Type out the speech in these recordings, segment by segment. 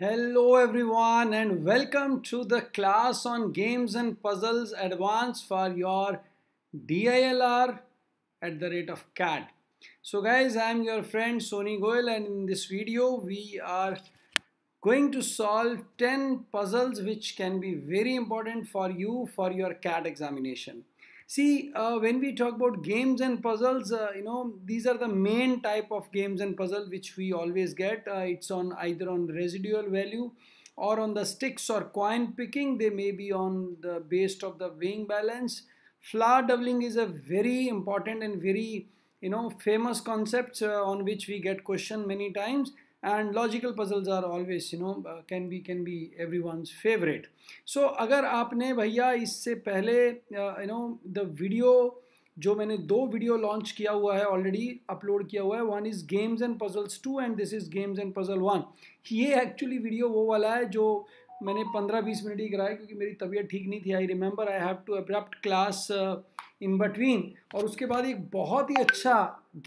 Hello everyone and welcome to the class on games and puzzles advanced for your DILR at the rate of CAD. So guys I am your friend Sony Goyal and in this video we are going to solve 10 puzzles which can be very important for you for your CAD examination. See, uh, when we talk about games and puzzles, uh, you know, these are the main type of games and puzzle which we always get. Uh, it's on either on residual value or on the sticks or coin picking. They may be on the based of the weighing balance. Flower doubling is a very important and very, you know, famous concept uh, on which we get question many times. And logical puzzles are always you know can be can be everyone's favourite so अगर आपने भैया इससे पहले you know the video जो मैंने दो video launch किया हुआ है ऑलरेडी अपलोड किया हुआ है one is games and puzzles two and this is games and puzzle one ये एक्चुअली वीडियो वो वाला है जो मैंने पंद्रह बीस मिनट ही कराया क्योंकि मेरी तबीयत ठीक नहीं थी I remember I have to abrupt class in between और उसके बाद एक बहुत ही अच्छा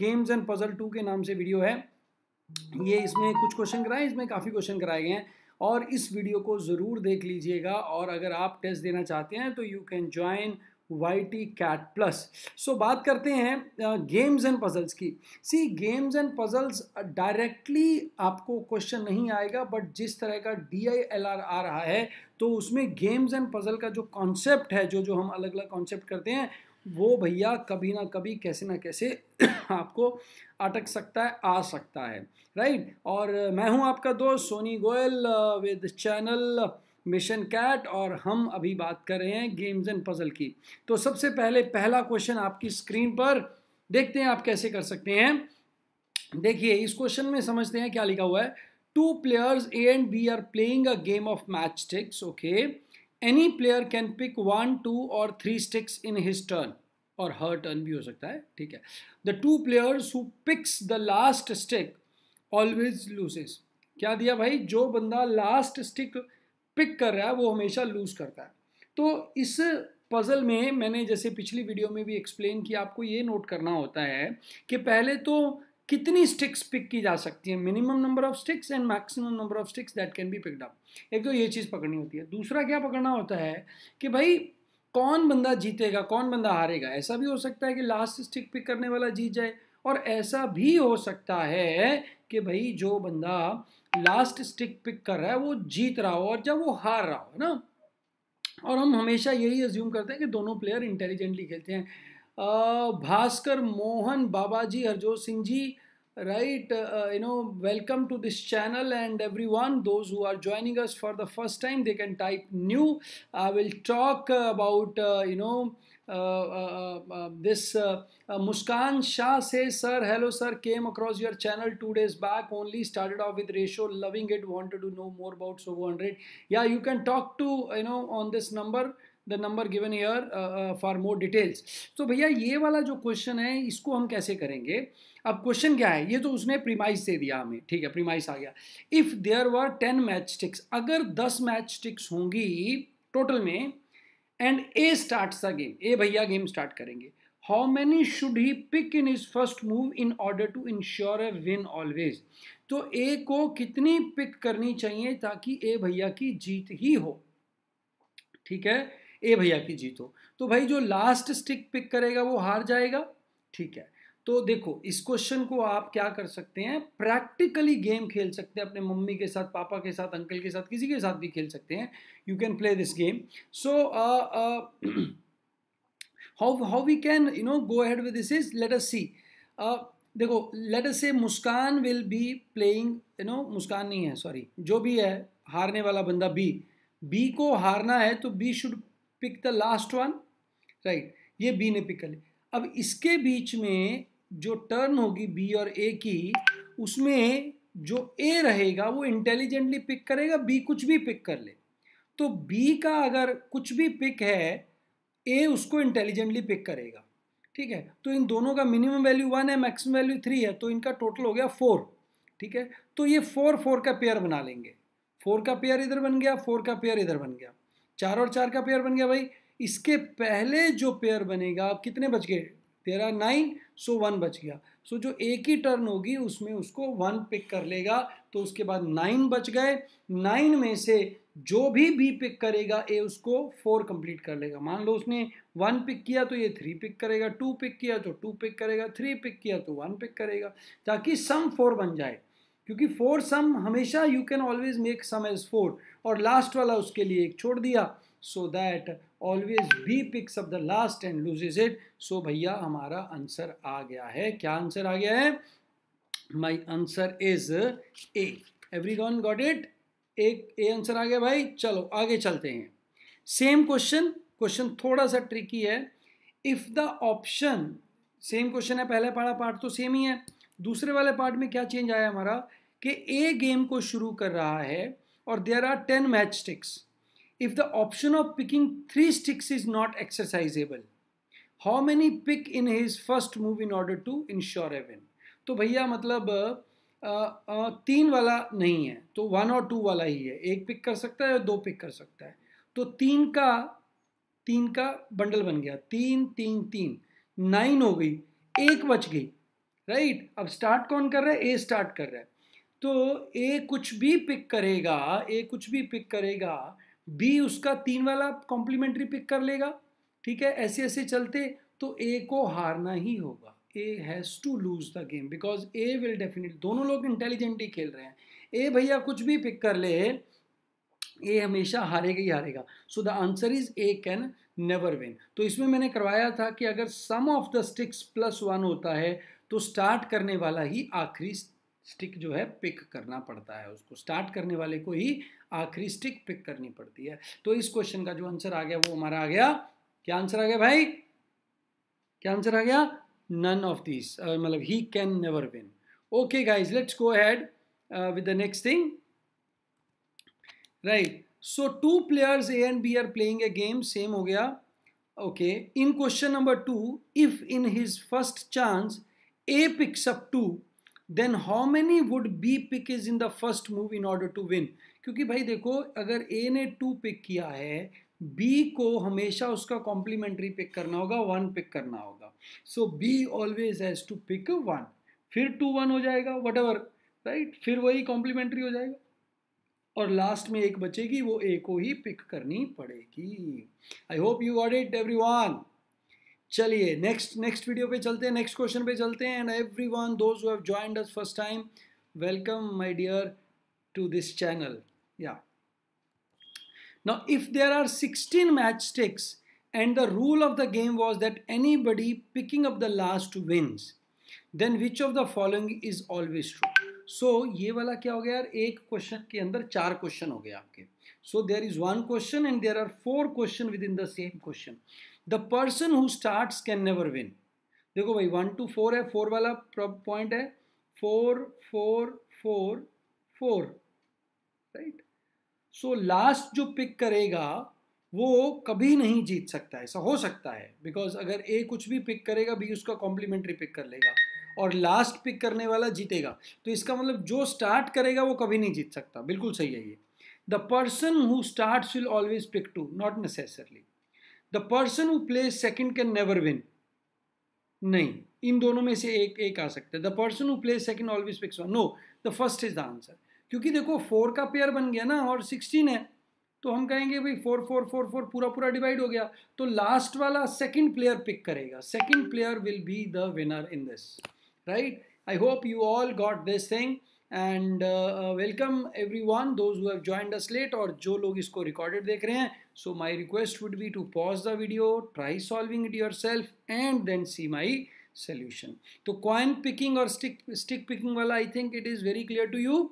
गेम्स एंड पजल टू के नाम से वीडियो है ये इसमें कुछ क्वेश्चन कराए इसमें काफ़ी क्वेश्चन कराए गए हैं और इस वीडियो को ज़रूर देख लीजिएगा और अगर आप टेस्ट देना चाहते हैं तो you can join Y T CAT plus so बात करते हैं गेम्स एंड पजल्स की सी गेम्स एंड पजल्स डायरेक्टली आपको क्वेश्चन नहीं आएगा बट जिस तरह का डी आई एल आर आ रहा है तो उसमें गेम्स एंड पजल का जो कॉन्सेप्ट है जो जो हम अलग अलग कॉन्सेप्ट करते हैं वो भैया कभी ना कभी कैसे ना कैसे आपको अटक सकता है आ सकता है राइट और मैं हूं आपका दोस्त Soni Goyal with channel Mission CAT और हम अभी बात कर रहे हैं गेम्स एंड पजल की तो सबसे पहले पहला क्वेश्चन आपकी स्क्रीन पर देखते हैं आप कैसे कर सकते हैं देखिए इस क्वेश्चन में समझते हैं क्या लिखा हुआ है two players A and B are playing a game of match sticks okay any player can pick one two और three sticks in his turn और हर टर्न भी हो सकता है ठीक है the two players who picks the last stick always loses क्या दिया भाई जो बंदा लास्ट स्टिक पिक कर रहा है वो हमेशा लूज करता है तो इस पज़ल में मैंने जैसे पिछली वीडियो में भी एक्सप्लेन किया आपको ये नोट करना होता है कि पहले तो कितनी स्टिक्स पिक की जा सकती है minimum number of sticks and maximum number of sticks that can be picked up एक तो ये चीज़ पकड़नी होती है दूसरा क्या पकड़ना होता है कि भाई कौन बंदा जीतेगा कौन बंदा हारेगा ऐसा भी हो सकता है कि लास्ट स्टिक पिक करने वाला जीत जाए और ऐसा भी हो सकता है कि भाई जो बंदा लास्ट स्टिक पिक कर रहा है वो जीत रहा हो और जब वो हार रहा हो ना और हम हमेशा यही अज्यूम करते हैं कि दोनों प्लेयर इंटेलिजेंटली खेलते हैं Bhaskar Mohan Babaji Harjot Singh ji right you know welcome to this channel and everyone those who are joining us for the first time they can type new i will talk about uh, you know uh, uh, this muskan shah says sir hello sir came across your channel two days back only started off with ratio loving it wanted to know more about so 100 yeah you can talk to you know on this number the number given here for more details तो भैया ये वाला जो question है इसको हम कैसे करेंगे अब क्वेश्चन क्या है ये तो उसने प्रीमाइस दे दिया हमें ठीक है प्रीमाइस आ गया if there were ten match sticks अगर दस मैच स्टिक्स होंगी टोटल में and A start the game A भैया गेम स्टार्ट करेंगे how many should he pick in his first move in order to insure a win always तो A को कितनी pick करनी चाहिए ताकि ए भैया की जीत ही हो ठीक है ए भैया की जीत हो तो भाई जो लास्ट स्टिक पिक करेगा वो हार जाएगा ठीक है तो देखो इस क्वेश्चन को आप क्या कर सकते हैं प्रैक्टिकली गेम खेल सकते हैं अपने मम्मी के साथ पापा के साथ अंकल के साथ किसी के साथ भी खेल सकते हैं you can play this game so how how we can you know go ahead with this is let us see देखो let us say Muskan will be playing you know Muskan नहीं है सॉरी जो भी है हारने वाला बंदा बी बी को हारना है तो B should pick the last one right ये बी ने पिक कर ली अब इसके बीच में जो टर्न होगी बी और ए की उसमें जो ए रहेगा वो इंटेलिजेंटली पिक करेगा बी कुछ भी पिक कर ले तो बी का अगर कुछ भी पिक है ए उसको इंटेलिजेंटली पिक करेगा ठीक है तो इन दोनों का मिनिमम वैल्यू वन है मैक्सिमम वैल्यू थ्री है तो इनका टोटल हो गया फोर ठीक है तो ये फोर फोर का पेयर बना लेंगे फोर का पेयर इधर बन गया फोर का पेयर इधर बन गया चार और चार का पेयर बन गया भाई इसके पहले जो पेयर बनेगा आप कितने बच गए तेरा नाइन सो वन बच गया सो जो एक ही टर्न होगी उसमें उसको वन पिक कर लेगा तो उसके बाद नाइन बच गए नाइन में से जो भी बी पिक करेगा ए उसको फोर कंप्लीट कर लेगा मान लो उसने वन पिक किया तो ये थ्री पिक करेगा टू पिक किया तो टू पिक करेगा थ्री पिक किया तो वन पिक करेगा ताकि सम फोर बन जाए क्योंकि फोर सम हमेशा you can always make sum as four और लास्ट वाला उसके लिए एक छोड़ दिया so that always B picks up the last and loses it so भैया हमारा आंसर आ गया है क्या आंसर आ गया है my answer is A every got it एक ए आंसर आ गया भाई चलो आगे चलते हैं सेम क्वेश्चन क्वेश्चन थोड़ा सा ट्रिकी है if the option same question है पहला पारा पार्ट तो सेम ही है दूसरे वाले पार्ट में क्या चेंज आया हमारा कि ए गेम को शुरू कर रहा है और there are ten match sticks if the option of picking three sticks is not exercisable how many pick in his first move in order to insure a win तो भैया मतलब आ, आ, तीन वाला नहीं है तो वन और टू वाला ही है एक पिक कर सकता है और दो पिक कर सकता है तो तीन का तीन का बंडल बन गया तीन तीन तीन नाइन हो गई एक बच गई राइट right? अब स्टार्ट कौन कर रहा है ए स्टार्ट कर रहा है तो ए कुछ भी पिक करेगा ए कुछ भी पिक करेगा बी उसका तीन वाला कॉम्प्लीमेंट्री पिक कर लेगा ठीक है ऐसे ऐसे चलते तो ए को हारना ही होगा A has to lose the game because A will definite दोनों लोग इंटेलिजेंटली खेल रहे हैं ए भैया कुछ भी पिक कर ले ए हमेशा हारेगा ही हारेगा so the answer is A can never win तो इसमें मैंने करवाया था कि अगर sum of the sticks plus one होता है तो स्टार्ट करने वाला ही आखिरी स्टिक जो है पिक करना पड़ता है उसको स्टार्ट करने वाले को ही आखिरी स्टिक पिक करनी पड़ती है तो इस क्वेश्चन का जो आंसर आ गया वो हमारा आ गया क्या आंसर आ गया भाई क्या आंसर आ गया नन ऑफ दिस मतलब he can never win okay guys let's go ahead with the next thing right so two players A and B are playing a game same हो गया okay in question number two if in his first chance A picks up two, then how many would B pick is in the first move in order to win क्योंकि भाई देखो अगर ए ने to pick किया है B को हमेशा उसका कॉम्प्लीमेंट्री पिक करना होगा वन पिक करना होगा so B always has to pick one फिर टू वन हो जाएगा वट एवर राइट फिर वही कॉम्प्लीमेंट्री हो जाएगा और लास्ट में एक बचेगी वो ए को ही पिक करनी पड़ेगी I hope you got it every every चलिए नेक्स्ट नेक्स्ट वीडियो पे चलते हैं नेक्स्ट क्वेश्चन पे चलते हैं and every those have joined us first time welcome my dear to this channel yeah Now, if there are 16 matchsticks and the of the the game was that anybody picking up the last wins then which of the following is always true so ये वाला क्या हो गया यार एक question के अंदर चार क्वेश्चन हो गए आपके so there is one question and there are four question within the same question the person who start can never win देखो भाई वन टू फोर है फोर वाला पॉइंट है four four four four right so last जो पिक करेगा वो कभी नहीं जीत सकता ऐसा हो सकता है बिकॉज अगर ए कुछ भी पिक करेगा बी उसका कॉम्प्लीमेंट्री पिक कर लेगा और लास्ट पिक करने वाला जीतेगा तो इसका मतलब जो स्टार्ट करेगा वो कभी नहीं जीत सकता बिल्कुल सही है ये the person who start will always pick two not necessarily the person who play second can never win नहीं इन दोनों में से एक एक आ सकता है the person who play second always picks one no the first is the answer क्योंकि देखो फोर का पेयर बन गया ना और सिक्सटीन है तो हम कहेंगे भाई फोर फोर फोर फोर पूरा पूरा डिवाइड हो गया तो लास्ट वाला सेकंड प्लेयर पिक करेगा second player will be the winner in this right I hope you all got this thing and welcome every those who और जो लोग इसको रिकॉर्डेड देख रहे हैं So my request would be to pause the video, try solving it yourself and then see my solution. So coin picking or stick stick picking wala I think it is very clear to you.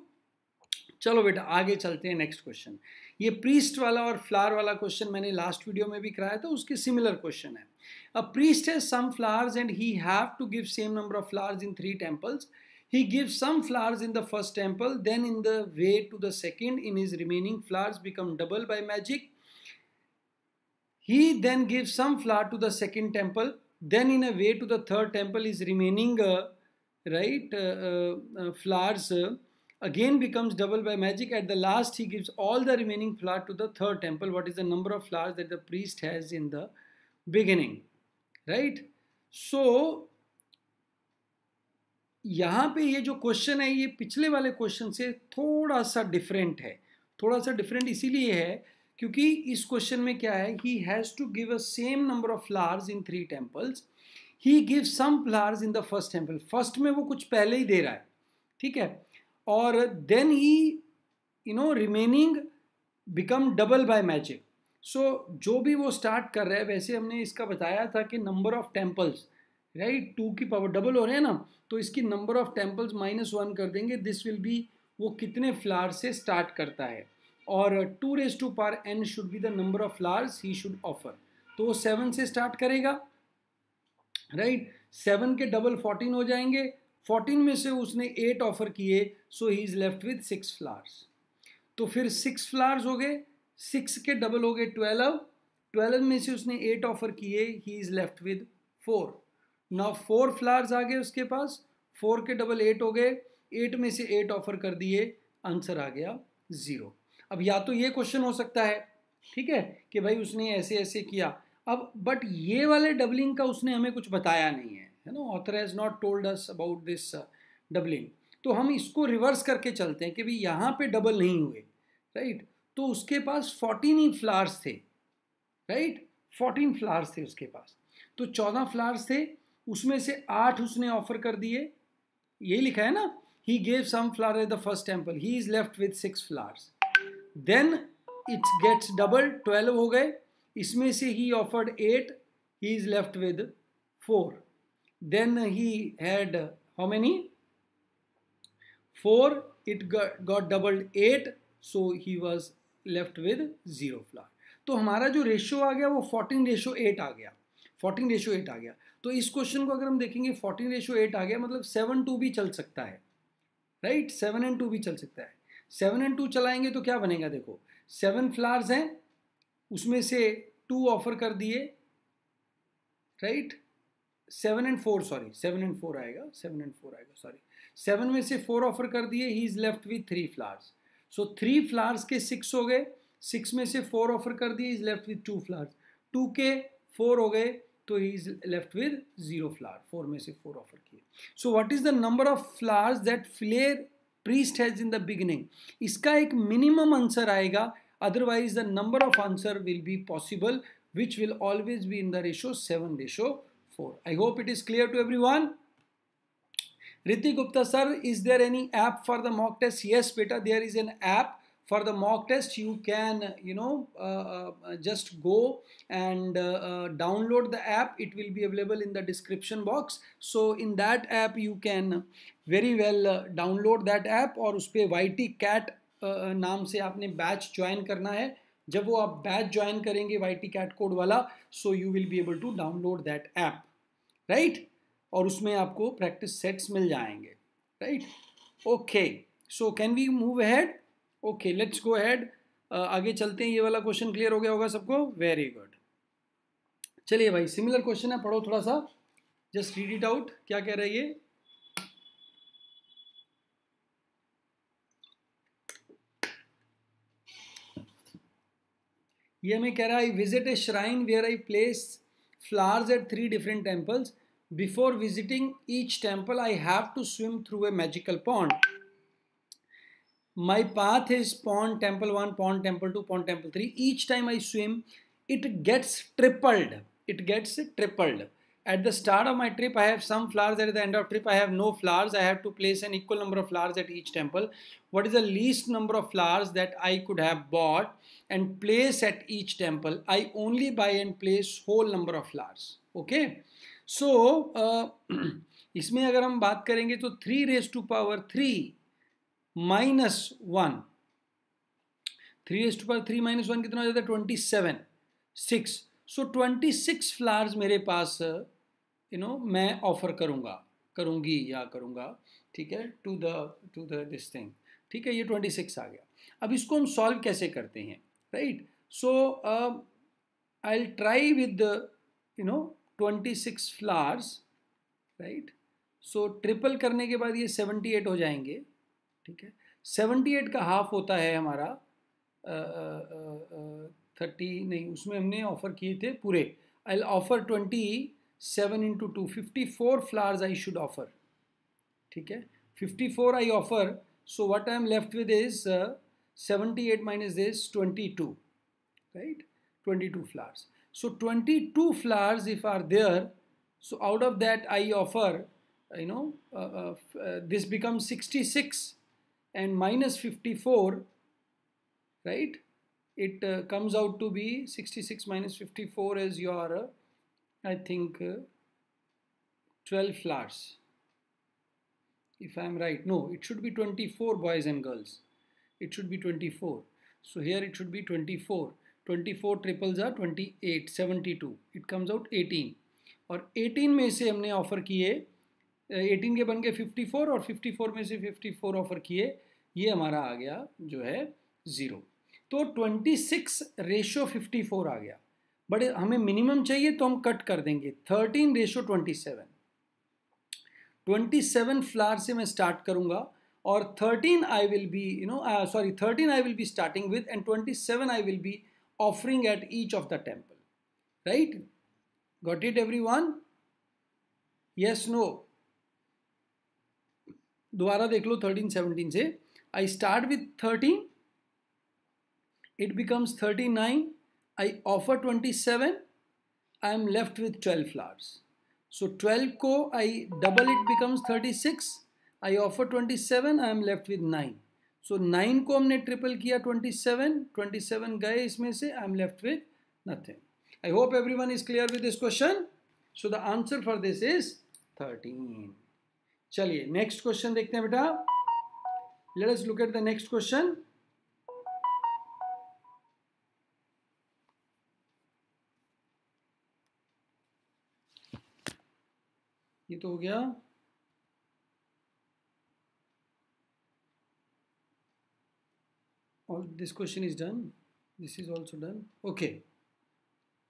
चलो बेटा आगे चलते हैं next question ये priest वाला और flower वाला question मैंने लास्ट वीडियो में भी कराया था उसके सिमिलर क्वेश्चन है a priest has some flowers and he have to give same number of flowers in three temples he gives some flowers in the first temple then in the way to the second in his remaining flowers become double by magic He then gives some flour to the second temple, then in a way to the third temple, is remaining uh, right uh, uh, flowers uh, again becomes double by magic. At the last, he gives all the remaining flour to the third temple. What is the number of flowers that the priest has in the beginning? Right? So, यहाँ पे ये जो question है ये पिछले वाले question से थोड़ा सा डिफरेंट है थोड़ा सा डिफरेंट इसीलिए है क्योंकि इस क्वेश्चन में क्या है he has to give a same number of flowers in three temples he give some flowers in the first temple first में वो कुछ पहले ही दे रहा है ठीक है और then he you know remaining become double by magic so जो भी वो स्टार्ट कर रहा है वैसे हमने इसका बताया था कि number of temples right two की पावर डबल हो रहे हैं ना तो इसकी number of temples minus one कर देंगे दिस विल बी वो कितने फ्लावर से स्टार्ट करता है और two raise to power n should be the number of flowers he should offer तो वो सेवन से स्टार्ट करेगा राइट right? सेवन के डबल फोर्टीन हो जाएंगे फोर्टीन में से उसने एट ऑफर किए so he is left with six flowers तो फिर सिक्स फ्लावर्स हो गए सिक्स के डबल हो गए ट्वेल्व ट्वेल्व में से उसने एट ऑफर किए he is left with four now four flowers आ गए उसके पास फोर के डबल एट हो गए एट में से एट ऑफर कर दिए आंसर आ गया ज़ीरो अब या तो ये क्वेश्चन हो सकता है ठीक है कि भाई उसने ऐसे ऐसे किया अब बट ये वाले डबलिंग का उसने हमें कुछ बताया नहीं है है ना author has not told us about this doubling तो हम इसको रिवर्स करके चलते हैं कि भाई यहाँ पे डबल नहीं हुए राइट तो उसके पास फोर्टीन ही फ्लावर्स थे राइट फोर्टीन फ्लावर्स थे उसके पास तो चौदह फ्लावर्स थे उसमें से आठ उसने ऑफर कर दिए यही लिखा है ना he gave some flower at the first temple he is left with six flowers then it's gets double twelve हो गए इसमें से he offered eight he is left with four then he had how many four it got double eight so he was left with zero flower तो हमारा जो ratio आ गया वो fourteen ratio at आ गया फोर्टीन रेशियो एट आ गया तो इस question को अगर हम देखेंगे फोर्टीन रेशियो एट आ गया मतलब सेवन टू भी चल सकता है राइट सेवन एंड टू भी चल सकता है सेवन एंड टू चलाएंगे तो क्या बनेगा देखो सेवन फ्लावर्स हैं उसमें से टू ऑफर कर दिए right seven and four sorry seven and four आएगा सेवन एंड फोर आएगा सॉरी सेवन में से फोर ऑफर कर दिए he is left with three flowers so three flowers के सिक्स हो गए सिक्स में से फोर ऑफर कर दिए is left with two flowers two के फोर हो गए तो he is left with zero flower four में से फोर ऑफर किए so what is the number of flowers that flair priest has in the beginning इसका एक मिनिमम आंसर आएगा otherwise the number of answer will be possible which will always be in the ratio seven ratio four I hope it is clear to every one Ritik Gupta sir is there any app for the mock test yes बेटा there is an app for the mock test you can you know uh, uh, just go and uh, uh, download the app it will be available in the description box so in that app you can very well uh, download that app or us pe yt cat uh, naam se aapne batch join karna hai jab wo aap batch join karenge yt cat code wala so you will be able to download that app right right और उसमें आपको practice sets मिल जाएंगे right okay so can we move ahead okay let's go ahead आगे चलते हैं ये वाला क्वेश्चन क्लियर हो गया होगा सबको वेरी गुड चलिए भाई सिमिलर क्वेश्चन है पढ़ो थोड़ा सा जस्ट रीड इट आउट क्या कह रहा है ये ये हमें कह रहा है I visit a shrine where I place flowers at three different temples before visiting each temple I have to swim through a magical pond my path is pond temple 1 pond temple 2 pond temple 3 each time i swim it gets tripled it gets tripled at the start of my trip i have some flowers at the end of trip i have no flowers i have to place an equal number of flowers at each temple what is the least number of flowers that i could have bought and place at each temple i only buy and place whole number of flowers okay so uh, इसमें अगर हम बात करेंगे तो three raise to power three minus one three एस to पर three minus one कितना हो जाता है twenty seven six so twenty six flowers मेरे पास यू नो मैं ऑफर करूँगा करूँगी या करूँगा ठीक है to the to the this thing ठीक है ये ट्वेंटी सिक्स आ गया अब इसको हम सॉल्व कैसे करते हैं right so I will try with you know twenty six flowers right so triple करने के बाद ये सेवेंटी एट हो जाएंगे ठीक है सेवेंटी एट का हाफ होता है हमारा थर्टी नहीं उसमें हमने ऑफ़र किए थे पूरे I offer twenty seven into two fifty four flowers I should offer ठीक है fifty four I offer so what I am left with is seventy eight minus this twenty two right twenty two flowers so twenty two flowers if are there so out of that I offer you know this become sixty six and minus 54 right it uh, comes out to be 66 minus 54 is your uh, I think uh, 12 flowers if I am right no it should be 24 boys and girls it should be 24 so here it should be 24 24 triples are 28 72 it comes out 18 or 18 may में से हमने offer किए eighteen के बन के fifty four और fifty four में से फिफ्टी फोर ऑफर किए ये हमारा आ गया जो है ज़ीरो तो twenty six ratio fifty four आ गया बट हमें मिनिमम चाहिए तो हम कट कर देंगे thirteen ratio twenty seven twenty seven flower से मैं स्टार्ट करूँगा और thirteen I will be you know sorry thirteen I will be starting with and twenty seven I will be offering at each of the temple right got it every one yes no दोबारा देख लो thirteen seventeen से I start with thirteen it becomes thirty nine I offer twenty seven I am left with twelve flowers so twelve को I double it becomes thirty six I offer twenty seven I am left with nine so nine को हमने triple किया twenty seven twenty seven गए इसमें से I am left with nothing I hope every one is clear with this question so the answer for this is thirteen चलिए next question देखते हैं बेटा let us look at the next question ये तो हो गया this question is done this is also done okay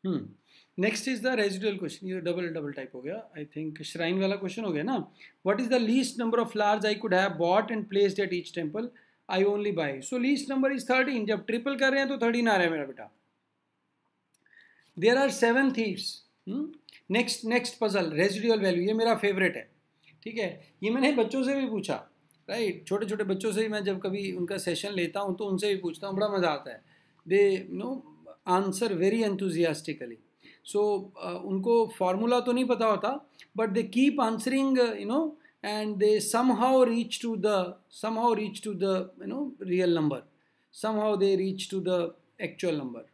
next is the residual question ये double double type हो गया आई थिंक श्राइन वाला क्वेश्चन हो गया ना what is the least number of flowers I could have bought and placed at each temple I only buy so least number is thirteen जब triple कर रहे हैं तो थर्टीन आ रहा है मेरा बेटा there are seven thieves next next puzzle residual value ये मेरा फेवरेट है ठीक है ये मैंने बच्चों से भी पूछा राइट छोटे छोटे बच्चों से भी मैं जब कभी उनका सेशन लेता हूँ तो उनसे भी पूछता हूँ बड़ा मज़ा आता है they know answer very enthusiastically so उनको फार्मूला तो नहीं पता होता but they keep answering you know and they some how reach to the some how reach to the you know real number some how they reach to the actual number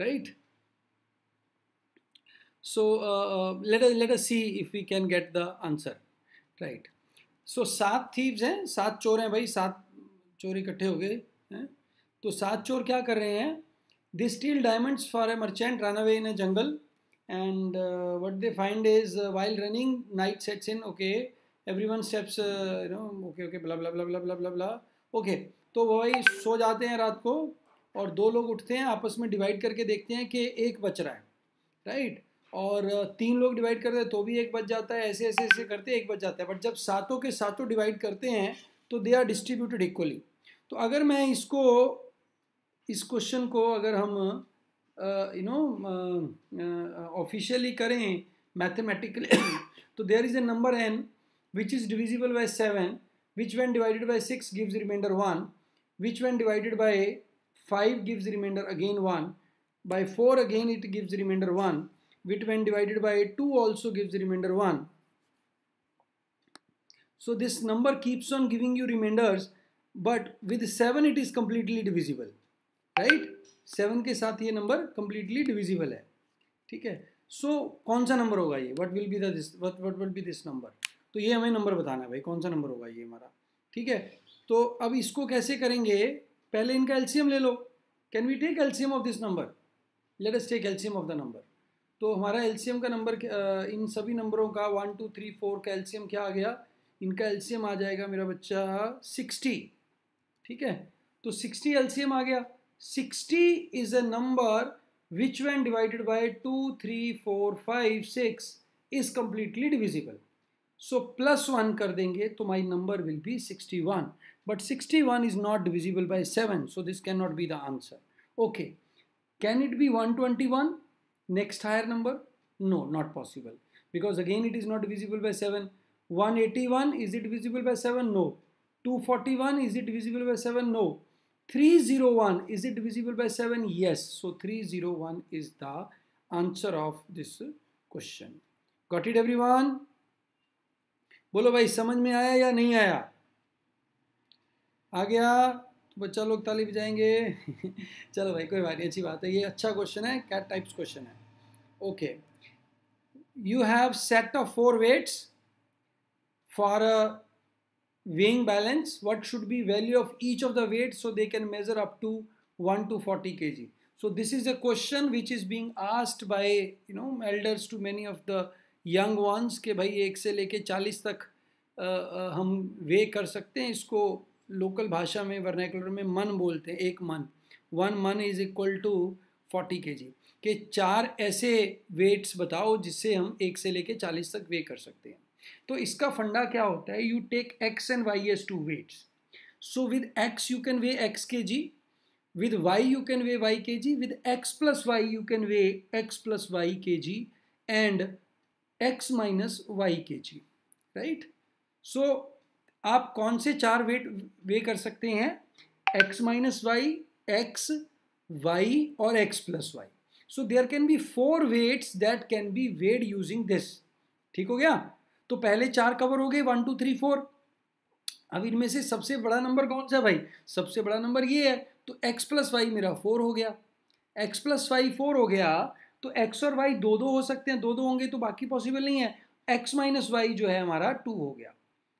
right so let let us see if see can get the answer right so सात thieves हैं सात चोर हैं भाई सात चोर इकट्ठे हो गए हैं तो सात चोर क्या कर रहे हैं They steal diamonds for a merchant, run away in a jungle, and uh, what they find is uh, while running, night sets in. Okay, everyone steps, uh, you know, okay, okay, blah blah blah blah blah blah blah. Okay, to तो bhai so jate hain raat ko और दो लोग उठते हैं आपस में divide करके देखते हैं कि एक बच रहा है राइट और तीन लोग डिवाइड करते हैं तो भी एक बच जाता है ऐसे ऐसे ऐसे करते हैं एक बच जाता है बट जब सातों के सातों डिवाइड करते हैं तो दे आर डिस्ट्रीब्यूटेड इक्वली तो अगर मैं इसको इस क्वेश्चन को अगर हम यू नो ऑफिशियली करें मैथमेटिकली तो there is a number N which is divisible by seven which when divided by six gives remainder one which when divided by five gives remainder again one by four again it gives remainder one which when divided by two also gives remainder one so this number keeps on giving you remainders but with seven it is completely divisible right seven के साथ ये number completely divisible है ठीक है सो so, कौन सा number होगा ये what will be this what what will be this number तो ये हमें नंबर बताना है भाई कौन सा नंबर होगा ये हमारा ठीक है तो अब इसको कैसे करेंगे पहले इनका एल्शियम ले लो can we take LCM of this number let us take LCM of the number तो हमारा एल्शियम का नंबर इन सभी नंबरों का वन टू थ्री फोर का एल्सीयम क्या आ गया इनका एल्शियम आ जाएगा मेरा बच्चा सिक्सटी ठीक है तो सिक्सटी एल्शियम आ गया 60 is a number which when divided by 2, 3, 4, 5, 6 is completely divisible. So plus 1 kar denge, to my number will be 61. But 61 is not divisible by 7, so this cannot be the answer. Okay, can it be 121? Next higher number? No, not possible. Because again it is not divisible by 7. 181, is it divisible by 7? No. 241, is it divisible by 7? No. 301 is it divisible by 7 yes so 301 is the answer of this question got it everyone बोलो भाई समझ में आया या नहीं आया आ गया तो बच्चा लोग ताली बजाएंगे चलो भाई कोई बात नहीं अच्छी बात है ये अच्छा क्वेश्चन है क्या टाइप्स क्वेश्चन है okay you have set of four weights for weighing balance what should be value of each of the weight so they can measure up to 1 to 40 kg so this is a question which is being asked by you know elders to many of the young ones ke bhai एक se leke 40 tak uh, uh, hum weigh kar sakte hain isko local bhasha mein vernacular mein man bolte hain ek man one man is equal to 40 kg ke char aise weights batao jisse hum हम se leke 40 tak weigh kar sakte hain तो इसका फंडा क्या होता है you take X and Y as two weights so with X you can weigh X K G can weigh Y K G with X plus Y you can weigh X plus Y K G and X minus Y K G right so आप कौन से चार wait वे कर सकते हैं X minus Y X Y और X plus Y so there can be four weights that can be weighed using this ठीक हो गया तो पहले चार कवर हो गए वन टू थ्री फोर अब इनमें से सबसे बड़ा नंबर कौन सा भाई सबसे बड़ा नंबर ये है तो एक्स प्लस वाई मेरा फोर हो गया एक्स प्लस वाई फोर हो गया तो एक्स और वाई दो दो हो सकते हैं दो दो होंगे तो बाकी पॉसिबल नहीं है एक्स माइनस वाई जो है हमारा टू हो गया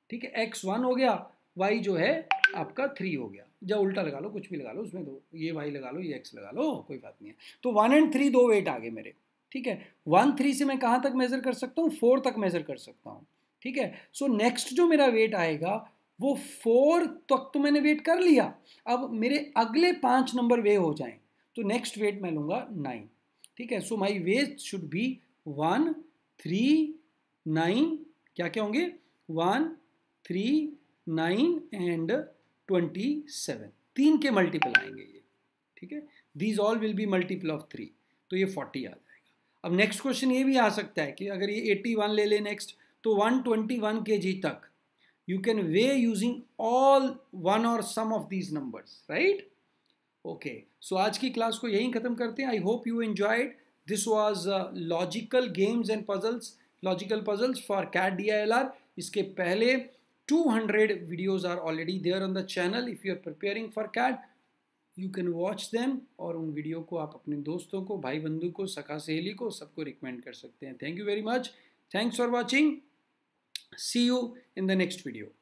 ठीक है एक्स वन हो गया वाई जो है आपका थ्री हो गया जब उल्टा लगा लो कुछ भी लगा लो उसमें दो ये वाई लगा लो ये एक्स लगा लो कोई बात नहीं है तो वन एंड थ्री दो वेट आ गए मेरे ठीक है वन थ्री से मैं कहाँ तक मेज़र कर सकता हूँ फोर तक मेज़र कर सकता हूँ ठीक है सो so, नेक्स्ट जो मेरा वेट आएगा वो फोर तक तो मैंने वेट कर लिया अब मेरे अगले पाँच नंबर वे हो जाएं तो नेक्स्ट वेट मैं लूँगा नाइन ठीक है so my weight should be one three nine क्या क्या होंगे one three nine and twenty seven तीन के मल्टीपल आएंगे ये ठीक है these all will be multiple of three तो ये फोर्टी आ अब नेक्स्ट क्वेश्चन ये भी आ सकता है कि अगर ये एट्टी वन ले लें नेक्स्ट तो one twenty one K G तक you can weigh using all one और some of these numbers right okay so आज की क्लास को यहीं खत्म करते हैं I hope you enjoyed this was logical games and puzzles logical puzzles for CAT D I L R इसके पहले two hundred videos are already there on the channel if you are preparing for CAT you can watch them और उन video को आप अपने दोस्तों को भाई बंधु को सखा सहेली को सबको रिकमेंड कर सकते हैं thank you very much thanks for watching see you in the next video